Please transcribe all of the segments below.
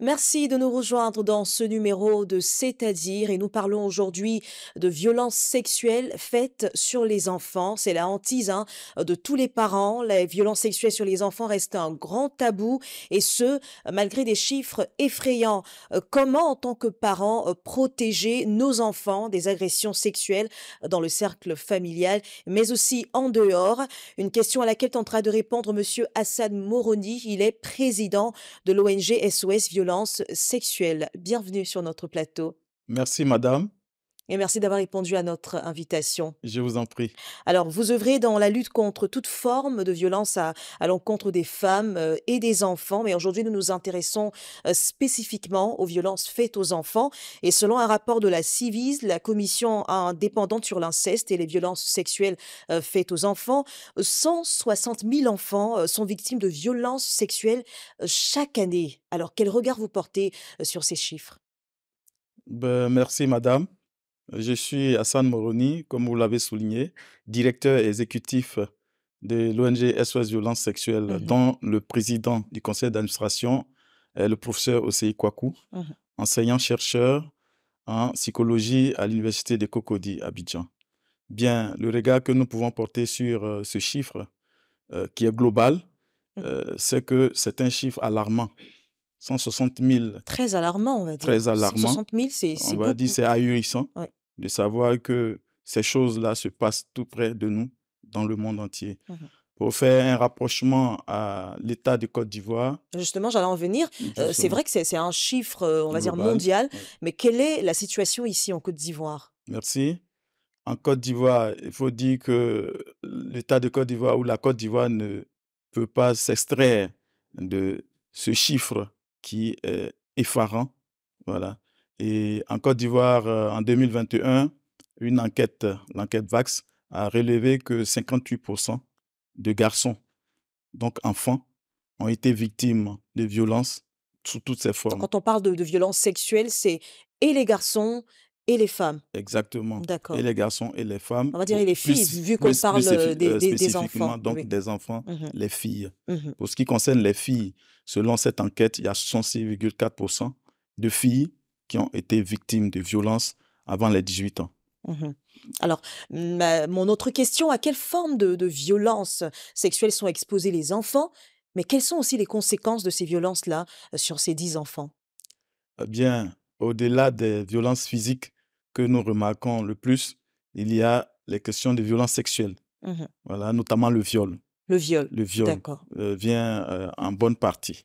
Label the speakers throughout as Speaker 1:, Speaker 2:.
Speaker 1: Merci de nous rejoindre dans ce numéro de C'est-à-dire et nous parlons aujourd'hui de violences sexuelles faites sur les enfants. C'est la hantise hein, de tous les parents. La violence sexuelle sur les enfants restent un grand tabou et ce, malgré des chiffres effrayants. Euh, comment, en tant que parents, euh, protéger nos enfants des agressions sexuelles dans le cercle familial, mais aussi en dehors Une question à laquelle tentera de répondre M. Hassan Moroni. Il est président de l'ONG SOS Violence sexuelle. Bienvenue sur notre plateau.
Speaker 2: Merci, madame.
Speaker 1: Et merci d'avoir répondu à notre invitation.
Speaker 2: Je vous en prie.
Speaker 1: Alors, vous œuvrez dans la lutte contre toute forme de violence à, l'encontre des femmes euh, et des enfants. Mais aujourd'hui, nous nous intéressons euh, spécifiquement aux violences faites aux enfants. Et selon un rapport de la CIVIS, la commission indépendante sur l'inceste et les violences sexuelles euh, faites aux enfants, 160 000 enfants sont victimes de violences sexuelles chaque année. Alors, quel regard vous portez sur ces chiffres
Speaker 2: ben, Merci, madame. Je suis Hassan Moroni, comme vous l'avez souligné, directeur exécutif de l'ONG SOS Violence Sexuelle, mmh dont le président du conseil d'administration est le professeur Osei Kwaku, mmh enseignant-chercheur en psychologie à l'université de Cocody, Abidjan. Bien, le regard que nous pouvons porter sur euh, ce chiffre, euh, qui est global, mmh. euh, c'est que c'est un chiffre alarmant. 160 000. Très
Speaker 1: alarmant, on va dire. Très alarmant. 160 000, c'est. On va dire
Speaker 2: c'est ahurissant de savoir que ces choses-là se passent tout près de nous, dans le monde entier. Mmh pour faire un rapprochement à l'État de Côte d'Ivoire.
Speaker 1: Justement, j'allais en venir. Euh, c'est vrai que c'est un chiffre, euh, on va dire, mondial, mais quelle est la situation ici en Côte d'Ivoire
Speaker 2: Merci. En Côte d'Ivoire, il faut dire que l'État de Côte d'Ivoire ou la Côte d'Ivoire ne peut pas s'extraire de ce chiffre qui est effarant. Voilà. Et en Côte d'Ivoire, euh, en 2021, une enquête, l'enquête VAX, a relevé que 58% de garçons, donc enfants, ont été victimes de violences sous toutes ses formes. Quand
Speaker 1: on parle de, violences sexuelles, c'est et les garçons et les femmes.
Speaker 2: Exactement. D'accord. Et les garçons et les femmes. On va dire les filles, vu qu'on parle euh, des, enfants. Donc des enfants, mmh les filles. Mmh pour ce qui concerne les filles, selon cette enquête, il y a 66,4% de filles qui ont été victimes de violences avant les 18 ans.
Speaker 1: Mhm. Alors, mon autre question, à quelle forme de, violences sexuelles sont exposés les enfants Mais quelles sont aussi les conséquences de ces violences-là euh, sur ces 10 enfants
Speaker 2: Eh bien, au-delà des violences physiques que nous remarquons le plus, il y a les questions de violences sexuelles. Mhm. Voilà, notamment le viol. Le viol. Le viol euh, vient euh, en bonne partie.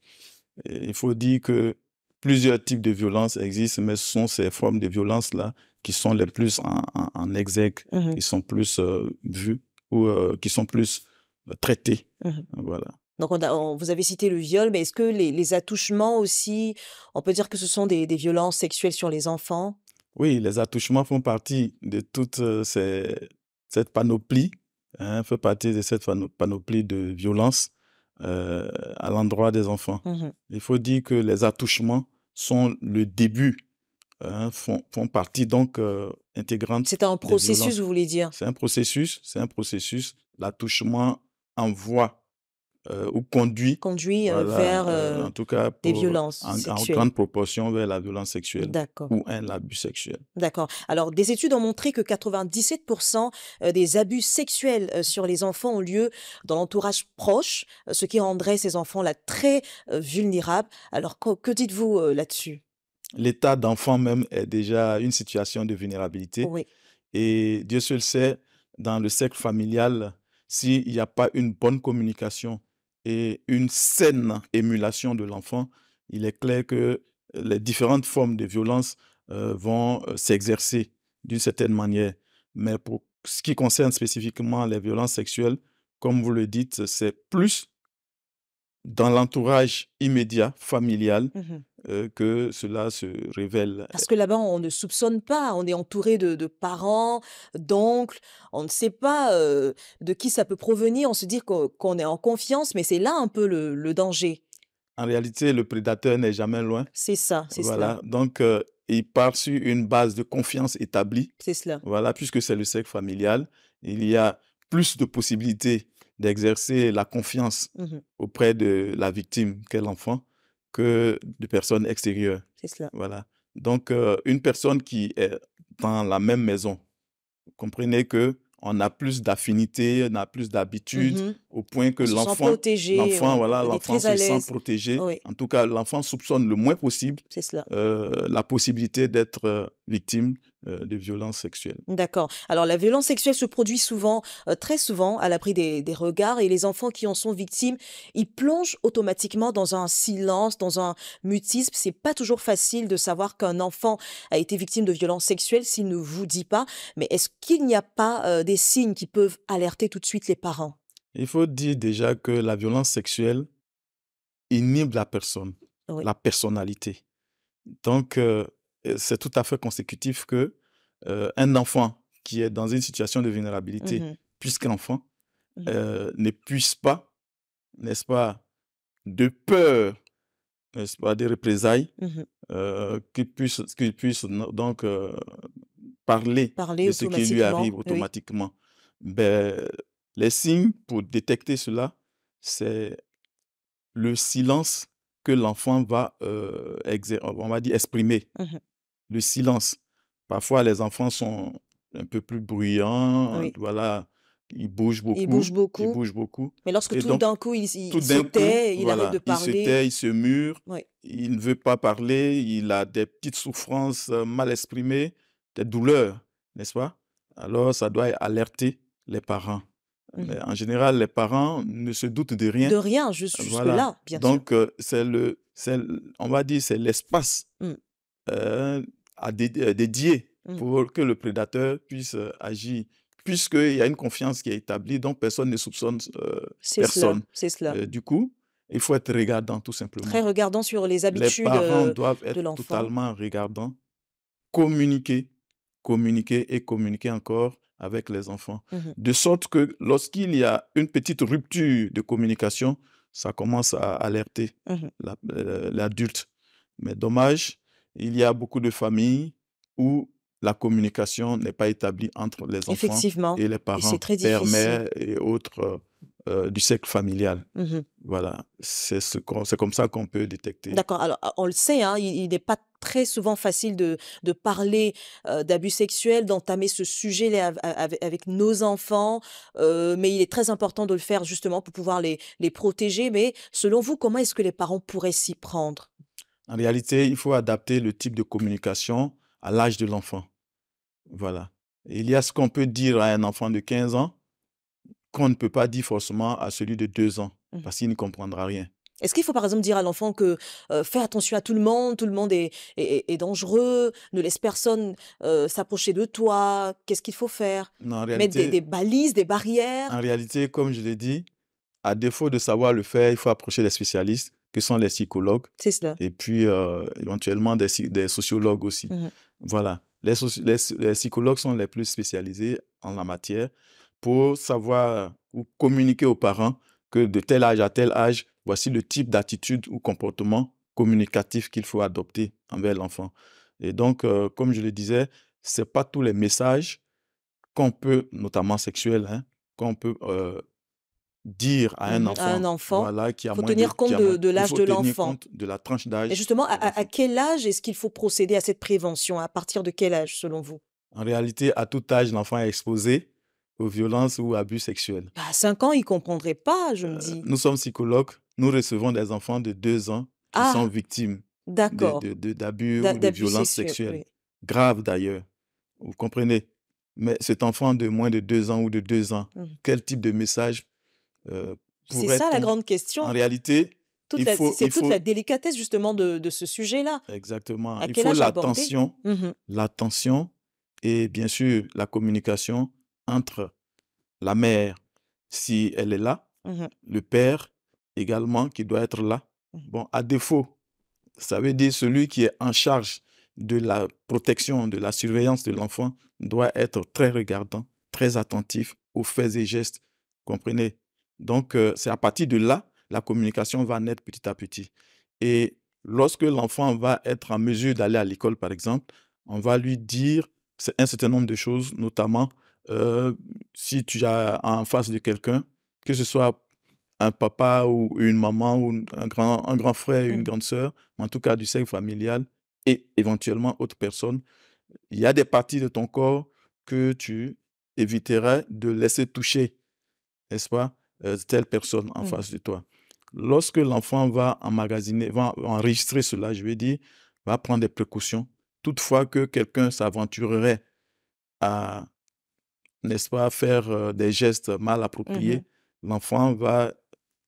Speaker 2: il faut dire que plusieurs types de violences existent, mais ce sont ces formes de violences-là qui sont les plus en, en, en exergue, mhm. qui sont plus euh, vues ou euh, qui sont plus euh, traitées. Mhm. Voilà.
Speaker 1: Donc, vous avez cité le viol, mais est-ce que les, attouchements aussi, on peut dire que ce sont des, des violences sexuelles sur les enfants
Speaker 2: Oui, les attouchements font partie de toute cette panoplie, hein, fait partie de cette panoplie de violences à l'endroit des enfants. Mhm. Il faut dire que les attouchements sont le début, hein, font, partie donc euh, intégrante. C'est un processus, vous
Speaker 1: voulez dire C'est un
Speaker 2: processus, c'est un processus. L'attouchement envoie euh, ou conduit, conduit euh, vers euh, en tout cas des violences en, grande proportion vers la violence sexuelle ou un abus sexuel.
Speaker 1: D'accord. Alors, des études ont montré que 97% des abus sexuels sur les enfants ont lieu dans l'entourage proche, ce qui rendrait ces enfants-là très vulnérables. Alors, que, dites-vous là-dessus
Speaker 2: L'état d'enfant même est déjà une situation de vulnérabilité. Et Dieu seul sait, dans le cercle familial, s'il n'y a pas une bonne communication, et une saine émulation de l'enfant, il est clair que les différentes formes de violence euh, vont euh, s'exercer d'une certaine manière. Mais pour ce qui concerne spécifiquement les violences sexuelles, comme vous le dites, c'est plus dans l'entourage immédiat, familial, mmh euh, que cela se révèle. Parce
Speaker 1: euh que là-bas, on ne soupçonne pas, on est entouré de, parents, d'oncles, on ne sait pas euh, de qui ça peut provenir, on se dit qu'on est en confiance, mais c'est là un peu le, danger.
Speaker 2: En réalité, le prédateur n'est jamais loin. C'est
Speaker 1: ça, c'est voilà.
Speaker 2: Donc, il part sur une base de confiance établie. C'est cela. Voilà, puisque c'est le cercle familial, il y a plus de possibilités d'exercer la confiance mmh auprès de la victime qu'est l'enfant que de personnes extérieures. C'est cela. Voilà. Donc, euh, une personne qui est dans la même maison, comprenez que on a plus d'affinités, on a plus d'habitude, mmh au point que l'enfant, l'enfant, voilà, l'enfant se sent protégé. En tout cas, l'enfant soupçonne le moins possible euh, la possibilité d'être euh, victime euh, violences sexuelles.
Speaker 1: D'accord. Alors la violence sexuelle se produit souvent, euh, très souvent, à l'abri des, regards et les enfants qui en sont victimes, ils plongent automatiquement dans un silence, dans un mutisme. C'est pas toujours facile de savoir qu'un enfant a été victime de violences sexuelles s'il ne vous dit pas. Mais est-ce qu'il n'y a pas euh, des signes qui peuvent alerter tout de suite les parents
Speaker 2: Il faut dire déjà que la violence sexuelle inhibe la personne, la personnalité. Donc c'est tout à fait consécutif que euh, un enfant qui est dans une situation de vulnérabilité, mmh puisque l'enfant, mmh euh, ne puisse pas, n'est-ce pas, de peur, n'est-ce pas, des représailles, mmh euh, qu'il puisse, puisse donc parler, parler, de ce qui lui arrive automatiquement. Ben, les signes pour détecter cela, c'est le silence que l'enfant va, euh, on va dire, exprimer le silence. Parfois, les enfants sont un peu plus bruyants, voilà, ils bougent beaucoup. Ils bougent beaucoup. beaucoup. Mais lorsque tout d'un coup, il, se tait, il de parler. Il se tait, se mûre, ils il ne veut pas parler, il a des petites souffrances euh, mal exprimées, des douleurs, n'est-ce pas Alors, ça doit alerter les parents. Mmh Mais en général, les parents ne se doutent de rien. De rien, juste jusque-là, bien Donc, sûr. Donc, euh, c'est on va dire, c'est l'espace mmh. euh, euh, dédié mmh. pour que le prédateur puisse euh, agir puisqu'il y a une confiance qui est établie, donc personne ne soupçonne euh, personne. C'est cela. du coup, il faut être regardant, tout simplement. Très
Speaker 1: regardant sur les habitudes. Les parents doivent être totalement
Speaker 2: regardants, communiquer, communiquer et communiquer encore avec les enfants. Mmh de sorte que lorsqu'il y a une petite rupture de communication, ça commence à alerter mmh l'adulte. Mais dommage, il y a beaucoup de familles où la communication n'est pas établie entre les enfants et les parents, et père, mère et autres euh, du cercle familial. Mmh voilà, c'est ce comme ça qu'on peut détecter. D'accord,
Speaker 1: alors ah, on le sait, hein, il n'est pas très souvent facile de, de parler euh, d'abus sexuels, d'entamer ce sujet avec, nos enfants, euh, mais il est très important de le faire justement pour pouvoir les, les protéger. Mais selon vous, comment est-ce que les parents pourraient s'y prendre
Speaker 2: en réalité, il faut adapter le type de communication à l'âge de l'enfant. Voilà. il y a ce qu'on peut dire à un enfant de 15 ans qu'on ne peut pas dire forcément à celui de 2 ans, mmh. parce qu'il ne comprendra rien.
Speaker 1: Est-ce qu'il faut par exemple dire à l'enfant que euh, fais attention à tout le monde, tout le monde est, est, dangereux, ne laisse personne euh, s'approcher de toi, qu'est-ce qu'il faut faire
Speaker 2: Mettre des, des,
Speaker 1: balises, des barrières
Speaker 2: En réalité, comme je l'ai dit, à défaut de savoir le faire, il faut approcher les spécialistes que sont les psychologues. Et puis, euh, éventuellement, des, sociologues aussi. Mmh voilà. Les, les, psychologues sont les plus spécialisés en la matière pour savoir ou communiquer aux parents que de tel âge à tel âge, voici le type d'attitude ou comportement communicatif qu'il faut adopter envers l'enfant. Et donc, euh, comme je le disais, ce n'est pas tous les messages qu'on peut, notamment sexuels, hein, qu'on peut euh, dire à un mmh, enfant, qu'il faut tenir compte de, l'âge de l'enfant, de la tranche d'âge. Et justement,
Speaker 1: à, quel âge est-ce qu'il faut procéder à cette prévention À partir de quel âge, selon vous
Speaker 2: En réalité, à tout âge, l'enfant est exposé aux violences ou abus sexuels.
Speaker 1: Bah, à 5 ans, il ne comprendrait pas, je me euh, dis. nous
Speaker 2: sommes psychologues, nous recevons des enfants de 2 ans qui ah! sont victimes d'abus ou de violences sexuelles. Graves d'ailleurs, vous comprenez. Mais cet enfant de moins de 2 ans ou de 2 ans, mmh. quel type de message euh, c'est ça la grande question. En réalité, c'est toute la
Speaker 1: délicatesse justement de, ce sujet-là.
Speaker 2: Exactement. il faut l'attention, mmh l'attention et bien sûr la communication entre la mère, si elle est là, mmh le père également qui doit être là. Mmh. Bon, à défaut, ça veut dire celui qui est en charge de la protection, de la surveillance de l'enfant doit être très regardant, très attentif aux faits et gestes. Comprenez donc, euh, c'est à partir de là, la communication va naître petit à petit. Et lorsque l'enfant va être en mesure d'aller à l'école, par exemple, on va lui dire un certain nombre de choses, notamment euh, si tu as en face de quelqu'un, que ce soit un papa ou une maman ou un grand, frère ou une mmh. grande sœur, en tout cas du cercle familial et éventuellement autre personne, il y a des parties de ton corps que tu éviterais de laisser toucher, n'est-ce pas euh, telle personne en mm. face de toi. Lorsque l'enfant va emmagasiner, va enregistrer cela, je veux dire, va prendre des précautions. Toutefois que quelqu'un s'aventurerait à, n'est-ce pas, faire euh, des gestes mal appropriés, mm-hmm. l'enfant va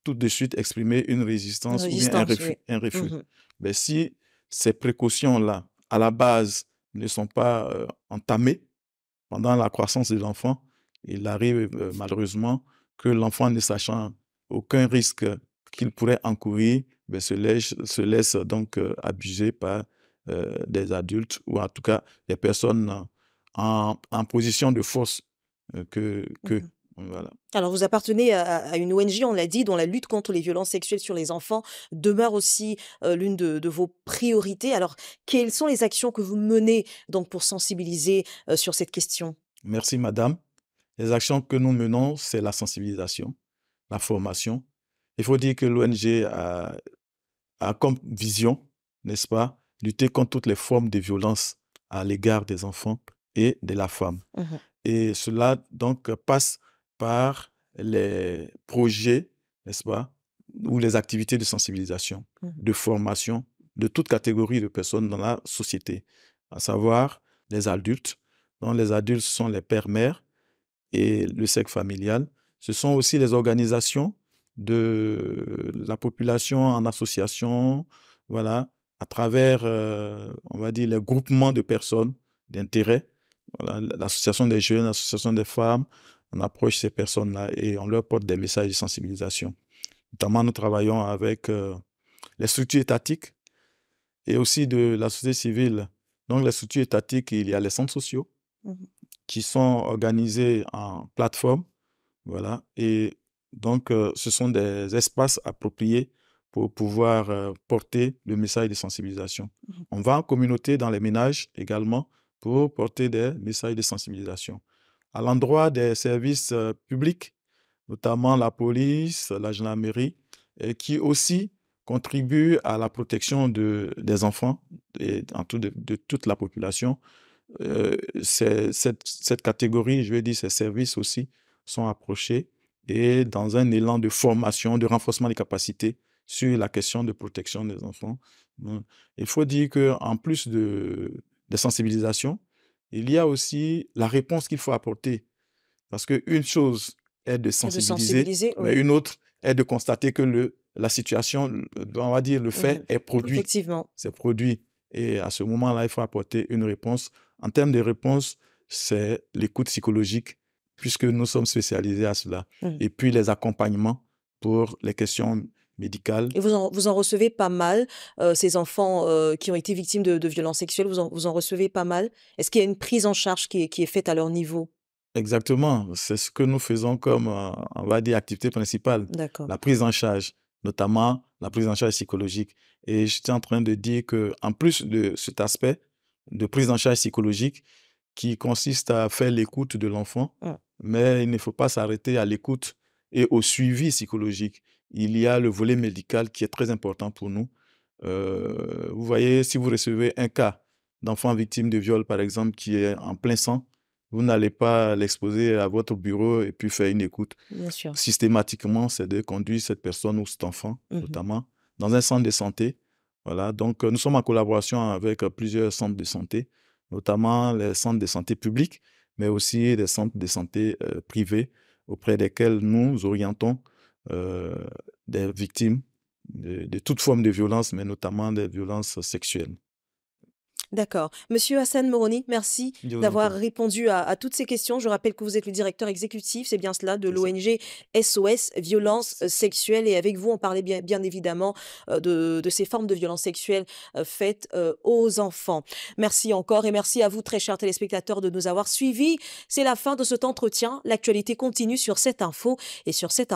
Speaker 2: tout de suite exprimer une résistance, ou un refus. Mm-hmm. Mais si ces précautions-là, à la base, ne sont pas euh, entamées pendant la croissance de l'enfant, il arrive malheureusement que l'enfant, ne sachant aucun risque qu'il pourrait encourir, ben, se, laisse, se, laisse, donc euh, abuser par euh, des adultes ou en tout cas des personnes en, position de force euh, que, que mmh Voilà.
Speaker 1: Alors, vous appartenez à, une ONG, on l'a dit, dont la lutte contre les violences sexuelles sur les enfants demeure aussi l'une de, vos priorités. Alors, quelles sont les actions que vous menez donc pour sensibiliser sur cette question
Speaker 2: Merci, madame. Les actions que nous menons, c'est la sensibilisation, la formation. Il faut dire que l'ONG a, comme vision, n'est-ce pas, lutter contre toutes les formes de violence à l'égard des enfants et de la femme. Mmh et cela, donc, passe par les projets, n'est-ce pas, ou les activités de sensibilisation, mmh de formation de toute catégorie de personnes dans la société, à savoir les adultes, dont les adultes sont les pères-mères, et le cercle familial. Ce sont aussi les organisations de la population en association, voilà, à travers, euh, on va dire, les groupements de personnes d'intérêt, l'association des jeunes, l'association des femmes, on approche ces personnes-là et on leur porte des messages de sensibilisation. Notamment, nous travaillons avec euh, les structures étatiques et aussi de la société civile. Donc, les structures étatiques, il y a les centres sociaux, mmh qui sont organisés en plateforme. Voilà. Et donc, euh, ce sont des espaces appropriés pour pouvoir euh, porter le message de sensibilisation. Mmh On va en communauté dans les ménages également pour porter des messages de sensibilisation. À l'endroit des services euh, publics, notamment la police, la gendarmerie, qui aussi contribuent à la protection des enfants et en tout de toute la population euh, cette, catégorie, je veux dire, ces services aussi sont approchés et dans un élan de formation, de renforcement des capacités sur la question de protection des enfants. Hein. Il faut dire qu'en plus de, de sensibilisation, il y a aussi la réponse qu'il faut apporter. Parce qu'une chose est de sensibiliser, mais une autre est de constater que le, la situation, on va dire, le fait est produit. C'est produit. Et à ce moment-là, il faut apporter une réponse. En termes de réponse, c'est l'écoute psychologique, puisque nous sommes spécialisés à cela. Mmh. Et puis les accompagnements pour les questions médicales. Et
Speaker 1: vous en, recevez pas mal, euh, ces enfants euh, qui ont été victimes de, violences sexuelles, vous en, vous en, recevez pas mal. Est-ce qu'il y a une prise en charge qui est, faite à leur niveau
Speaker 2: Exactement, c'est ce que nous faisons comme, euh, on va dire, activité principale, la prise en charge, notamment la prise en charge psychologique. Et j'étais en train de dire que, en plus de cet aspect de prise en charge psychologique, qui consiste à faire l'écoute de l'enfant, mmh. mais il ne faut pas s'arrêter à l'écoute et au suivi psychologique. Il y a le volet médical qui est très important pour nous. Euh, vous voyez, si vous recevez un cas d'enfant victime de viol, par exemple, qui est en plein sang, vous n'allez pas l'exposer à votre bureau et puis faire une écoute. Systématiquement, c'est de conduire cette personne ou cet enfant, mmh notamment, dans un centre de santé. Voilà, donc euh, nous sommes en collaboration avec euh, plusieurs centres de santé, notamment les centres de santé publics, mais aussi des centres de santé euh, privés auprès desquels nous orientons des victimes de, de, toute forme de violence, mais notamment des violences sexuelles.
Speaker 1: D'accord. Monsieur Hassan Moroni, merci d'avoir répondu à, toutes ces questions. Je rappelle que vous êtes le directeur exécutif, c'est bien cela, de l'ONG SOS Violence euh, Sexuelle. Et avec vous, on parlait bien, évidemment euh, de, ces formes de violence sexuelles euh, faites aux enfants. Merci encore et merci à vous, très chers téléspectateurs, de nous avoir suivis. C'est la fin de cet entretien. L'actualité continue sur cette info et sur cette